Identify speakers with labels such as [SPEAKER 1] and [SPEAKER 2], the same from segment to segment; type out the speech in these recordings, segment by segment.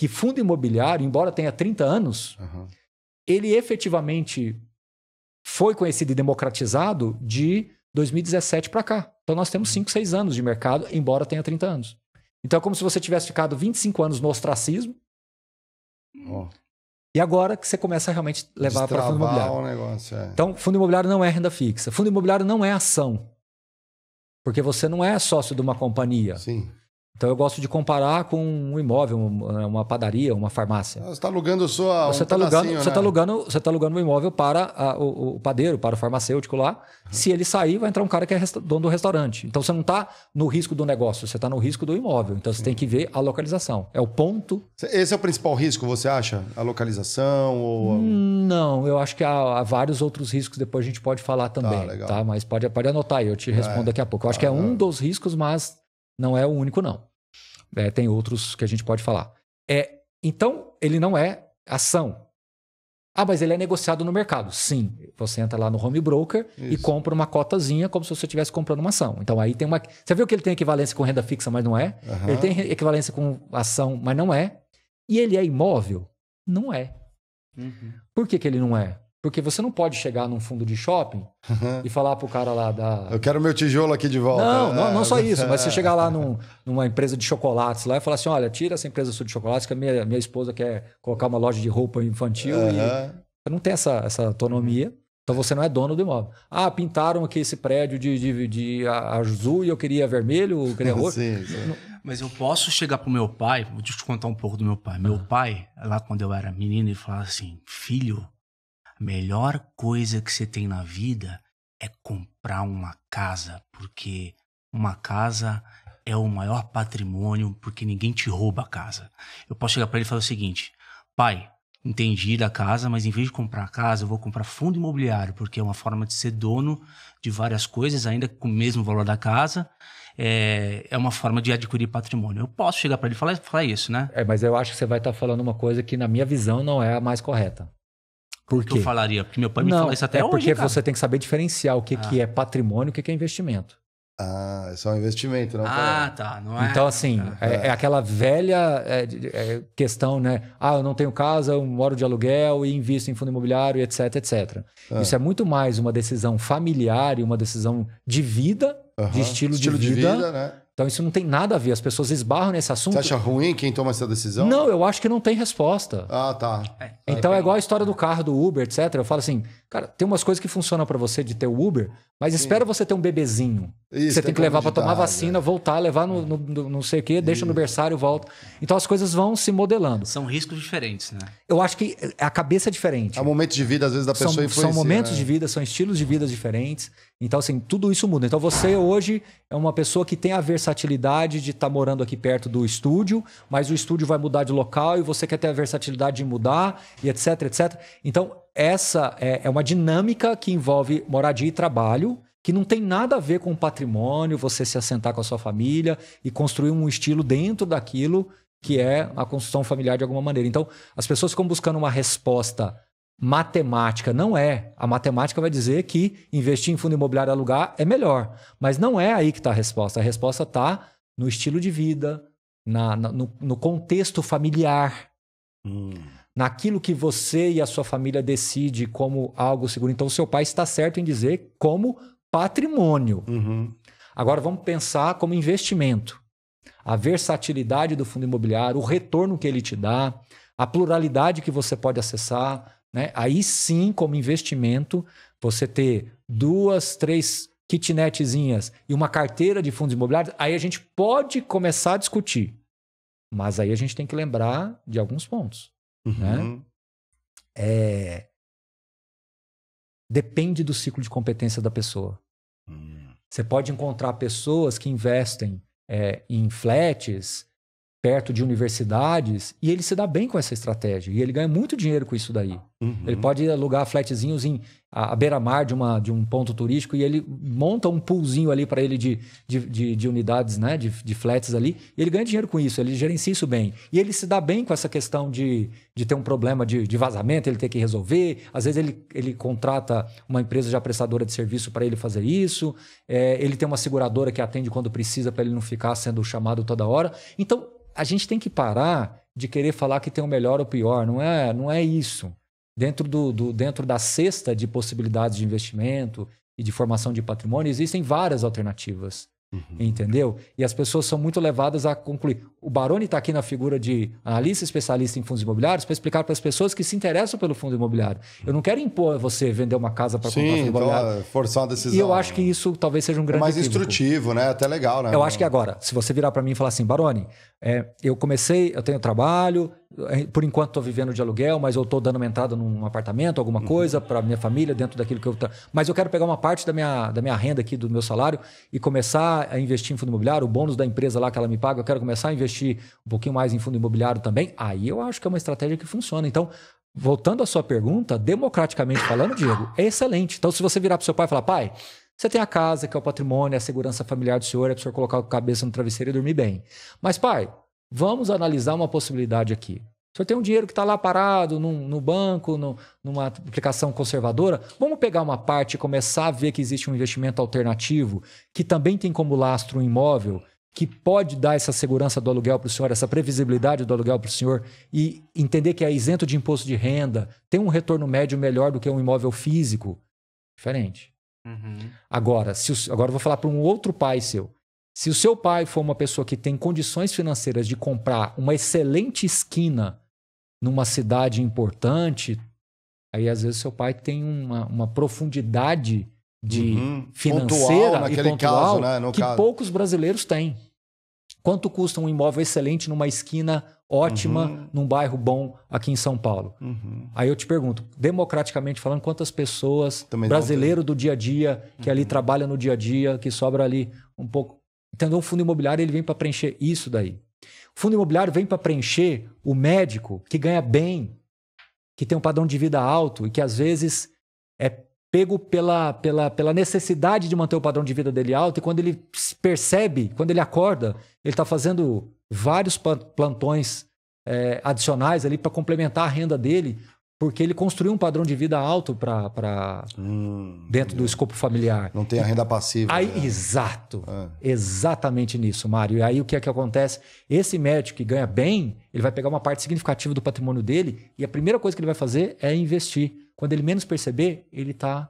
[SPEAKER 1] que fundo imobiliário, embora tenha 30 anos, uhum. ele efetivamente foi conhecido e democratizado de 2017 para cá. Então nós temos 5, uhum. 6 anos de mercado, embora tenha 30 anos. Então é como se você tivesse ficado 25 anos no ostracismo. Oh. E agora que você começa a realmente levar para fundo imobiliário. O negócio, é. Então, fundo imobiliário não é renda fixa. Fundo imobiliário não é ação. Porque você não é sócio de uma companhia. Sim. Então eu gosto de comparar com um imóvel, né, uma padaria, uma farmácia. Você está alugando sua. você um tá alugando, né? Você está alugando, você está alugando um imóvel para a, o, o, padeiro, para o farmacêutico lá. Se ele sair, vai entrar um cara que é dono do restaurante. Então você não está no risco do negócio, você está no risco do imóvel. Então você tem que ver a localização. É o ponto. Esse é o principal risco, você acha? A localização ou? Hum, não, eu acho que há, há vários outros riscos. Depois a gente pode falar tá, também, tá? Legal. tá? Mas pode, pode anotar aí, eu te respondo é. daqui a pouco. Eu acho ah, que é ah, um é. dos riscos, mas não é o único não. É, tem outros que a gente pode falar. É, então, ele não é ação. Ah, mas ele é negociado no mercado. Sim, você entra lá no home broker Isso. e compra uma cotazinha como se você estivesse comprando uma ação. Então aí tem uma. Você viu que ele tem equivalência com renda fixa, mas não é? Uhum. Ele tem equivalência com ação, mas não é. E ele é imóvel? Não é. Uhum. Por que, que ele não é? Porque você não pode chegar num fundo de shopping uhum. e falar pro cara lá da. Eu quero meu tijolo aqui de volta. Não, não, não só é. isso, mas você chegar lá num, numa empresa de chocolates lá e falar assim: olha, tira essa empresa sua de chocolates, que a minha, minha esposa quer colocar uma loja de roupa infantil uhum. e não tem essa, essa autonomia. Então você não é dono do imóvel. Ah, pintaram aqui esse prédio de, de, de azul e eu queria vermelho, eu queria roxo. sim, sim. Mas eu posso chegar pro meu pai, vou te contar um pouco do meu pai. Meu ah. pai, lá quando eu era menino, ele falava assim: filho melhor coisa que você tem na vida é comprar uma casa, porque uma casa é o maior patrimônio, porque ninguém te rouba a casa. Eu posso chegar para ele e falar o seguinte: pai, entendi da casa, mas em vez de comprar a casa, eu vou comprar fundo imobiliário, porque é uma forma de ser dono de várias coisas, ainda com o mesmo valor da casa. É, é uma forma de adquirir patrimônio. Eu posso chegar para ele e falar, falar, isso, né? É, mas eu acho que você vai estar tá falando uma coisa que, na minha visão, não é a mais correta. Por quê? Que eu falaria, porque meu pai me não, fala isso até é hoje, porque cara. você tem que saber diferenciar o que, ah. que é patrimônio e o que, é investimento. Ah, é só um investimento, não Ah, tá, não é. Então, assim, ah. é, é, aquela velha é, é, questão, né? Ah, eu não tenho casa, eu moro de aluguel e invisto em fundo imobiliário, etc, etc. Ah. Isso é muito mais uma decisão familiar e uma decisão de vida, uh -huh. de estilo, estilo de, de vida. vida né? Então, isso não tem nada a ver. As pessoas esbarram nesse assunto. Você acha ruim quem toma essa decisão? Não, eu acho que não tem resposta. Ah, tá. É. Então é igual a história do carro, do Uber, etc. Eu falo assim, cara, tem umas coisas que funcionam para você de ter o Uber, mas Sim. espera você ter um bebezinho. Isso, você tem que levar para tomar vacina, é. voltar, levar no, no, no não sei o quê, deixa Isso. no berçário, volta. Então as coisas vão se modelando. São riscos diferentes, né? Eu acho que a cabeça é diferente. É momentos momento de vida, às vezes, da pessoa são, São momentos né? de vida, são estilos de vida diferentes. Então, assim, tudo isso muda. Então, você hoje é uma pessoa que tem a versatilidade de estar tá morando aqui perto do estúdio, mas o estúdio vai mudar de local e você quer ter a versatilidade de mudar e etc, etc. Então, essa é, é uma dinâmica que envolve moradia e trabalho, que não tem nada a ver com patrimônio, você se assentar com a sua família e construir um estilo dentro daquilo que é a construção familiar de alguma maneira. Então, as pessoas ficam buscando uma resposta matemática. Não é. A matemática vai dizer que investir em fundo imobiliário alugar é melhor. Mas não é aí que está a resposta. A resposta está no estilo de vida, na, na no, no, contexto familiar. Hum naquilo que você e a sua família decide como algo seguro. Então, o seu pai está certo em dizer como patrimônio. Uhum. Agora, vamos pensar como investimento. A versatilidade do fundo imobiliário, o retorno que ele te dá, a pluralidade que você pode acessar. Né? Aí sim, como investimento, você ter duas, três kitnetezinhas e uma carteira de fundos imobiliários, aí a gente pode começar a discutir. Mas aí a gente tem que lembrar de alguns pontos. Uhum. Né? É... Depende do ciclo de competência da pessoa. Hum. Você pode encontrar pessoas que investem é, em flats perto de universidades e ele se dá bem com essa estratégia e ele ganha muito dinheiro com isso daí. Uhum. Ele pode alugar flatzinhos em à beira-mar de, uma, de um ponto turístico e ele monta um poolzinho ali para ele de, de, de, de, unidades, né? De, de flats ali. E ele ganha dinheiro com isso, ele gerencia isso bem. E ele se dá bem com essa questão de, de ter um problema de, de vazamento, ele ter que resolver. Às vezes ele, ele contrata uma empresa já prestadora de serviço para ele fazer isso. É, ele tem uma seguradora que atende quando precisa para ele não ficar sendo chamado toda hora. Então, a gente tem que parar de querer falar que tem o melhor ou o pior. Não é, não é isso. Dentro, do, do, dentro da cesta de possibilidades de investimento e de formação de patrimônio, existem várias alternativas. Uhum. Entendeu? E as pessoas são muito levadas a concluir: o Baroni está aqui na figura de analista especialista em fundos imobiliários para explicar para as pessoas que se interessam pelo fundo imobiliário. Eu não quero impor você vender uma casa para comprar fundo então, imobiliário. Então, forçar uma decisão. E eu acho que né? isso talvez seja um é grande. É mais equívoco. instrutivo, né? Até legal, né? Eu acho que agora, se você virar para mim e falar assim, Baroni, é, eu comecei, eu tenho trabalho, é, por enquanto estou vivendo de aluguel, mas eu estou dando uma entrada num apartamento, alguma uhum. coisa para minha família dentro daquilo que eu. Tra... Mas eu quero pegar uma parte da minha, da minha renda aqui, do meu salário, e começar a investir em fundo imobiliário, o bônus da empresa lá que ela me paga, eu quero começar a investir investir um pouquinho mais em fundo imobiliário também, aí eu acho que é uma estratégia que funciona. Então, voltando à sua pergunta, democraticamente falando, Diego, é excelente. Então, se você virar para seu pai e falar, pai, você tem a casa, que é o patrimônio, é a segurança familiar do senhor, é para o senhor colocar a cabeça no travesseiro e dormir bem. Mas, pai, vamos analisar uma possibilidade aqui. O senhor tem um dinheiro que está lá parado no banco, numa aplicação conservadora. Vamos pegar uma parte e começar a ver que existe um investimento alternativo que também tem como lastro um imóvel que pode dar essa segurança do aluguel para o senhor, essa previsibilidade do aluguel para o senhor e entender que é isento de imposto de renda, tem um retorno médio melhor do que um imóvel físico, diferente. Uhum. Agora, se o, agora eu vou falar para um outro pai seu. Se o seu pai for uma pessoa que tem condições financeiras de comprar uma excelente esquina numa cidade importante, aí às vezes seu pai tem uma, uma profundidade de uhum. financeira pontual, e pontual caso, né? que caso. poucos brasileiros têm. Quanto custa um imóvel excelente numa esquina ótima, uhum. num bairro bom aqui em São Paulo? Uhum. Aí eu te pergunto, democraticamente falando, quantas pessoas, Também brasileiro do dia a dia, que ali uhum. trabalha no dia a dia, que sobra ali um pouco. Então, o fundo imobiliário ele vem para preencher isso daí. O fundo imobiliário vem para preencher o médico que ganha bem, que tem um padrão de vida alto e que às vezes é pego pela, pela, pela necessidade de manter o padrão de vida dele alto, e quando ele percebe, quando ele acorda, ele está fazendo vários plantões é, adicionais ali para complementar a renda dele, porque ele construiu um padrão de vida alto para hum, dentro do escopo familiar. Não tem a renda passiva. Aí, né? Exato. É. Exatamente nisso, Mário. E aí o que é que acontece? Esse médico que ganha bem, ele vai pegar uma parte significativa do patrimônio dele e a primeira coisa que ele vai fazer é investir quando ele menos perceber, ele tá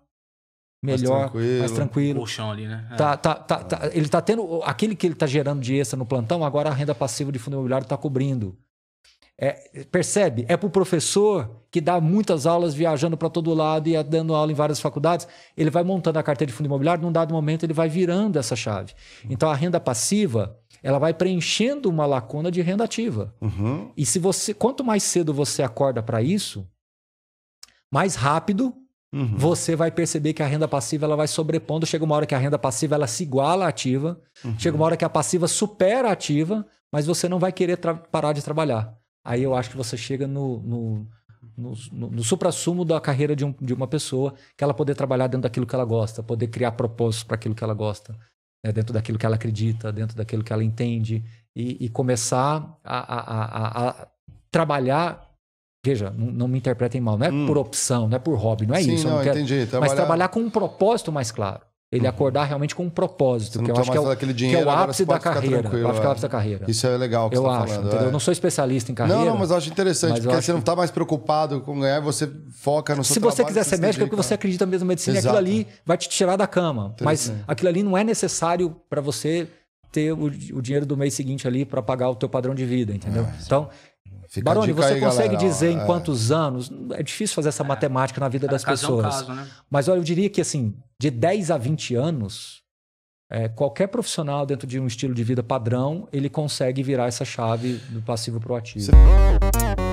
[SPEAKER 1] melhor, mais tranquilo. Mais tranquilo. O chão ali, né? É. Tá, tá, tá, tá, ele tá tendo. Aquele que ele tá gerando de extra no plantão, agora a renda passiva de fundo imobiliário está cobrindo. É, percebe? É para o professor que dá muitas aulas viajando para todo lado e é dando aula em várias faculdades. Ele vai montando a carteira de fundo imobiliário, num dado momento ele vai virando essa chave. Então a renda passiva ela vai preenchendo uma lacuna de renda ativa. Uhum. E se você, quanto mais cedo você acorda para isso, mais rápido, uhum. você vai perceber que a renda passiva ela vai sobrepondo. Chega uma hora que a renda passiva ela se iguala à ativa, uhum. chega uma hora que a passiva supera a ativa, mas você não vai querer parar de trabalhar. Aí eu acho que você chega no, no, no, no, no supra-sumo da carreira de, um, de uma pessoa, que ela poder trabalhar dentro daquilo que ela gosta, poder criar propósitos para aquilo que ela gosta, né? dentro daquilo que ela acredita, dentro daquilo que ela entende, e, e começar a, a, a, a trabalhar Veja, não me interpretem mal, não é hum. por opção, não é por hobby, não é Sim, isso. Não, não quero... entendi. Trabalhar... Mas trabalhar com um propósito mais claro. Ele uhum. acordar realmente com um propósito, que eu acho que é, o, que é o ápice da carreira. acho que é o ápice da carreira. Isso é legal que eu você tá acho, falando, é. Eu não sou especialista em carreira. Não, não, mas eu acho interessante, mas porque acho... você não está mais preocupado com ganhar, você foca no seu Se trabalho, você quiser ser médico, é porque você acredita mesmo na medicina, e aquilo ali vai te tirar da cama. Mas aquilo ali não é necessário para você ter o, o, dinheiro do mês seguinte ali para pagar o teu padrão de vida, entendeu? É, então, Fica Baroni, você aí, consegue galera, dizer ó, em é. quantos é... anos? É difícil fazer essa matemática na vida das caso pessoas. É um caso, né? Mas olha, eu diria que assim, de 10 a 20 anos, é, qualquer profissional dentro de um estilo de vida padrão, ele consegue virar essa chave do passivo para o ativo. Você...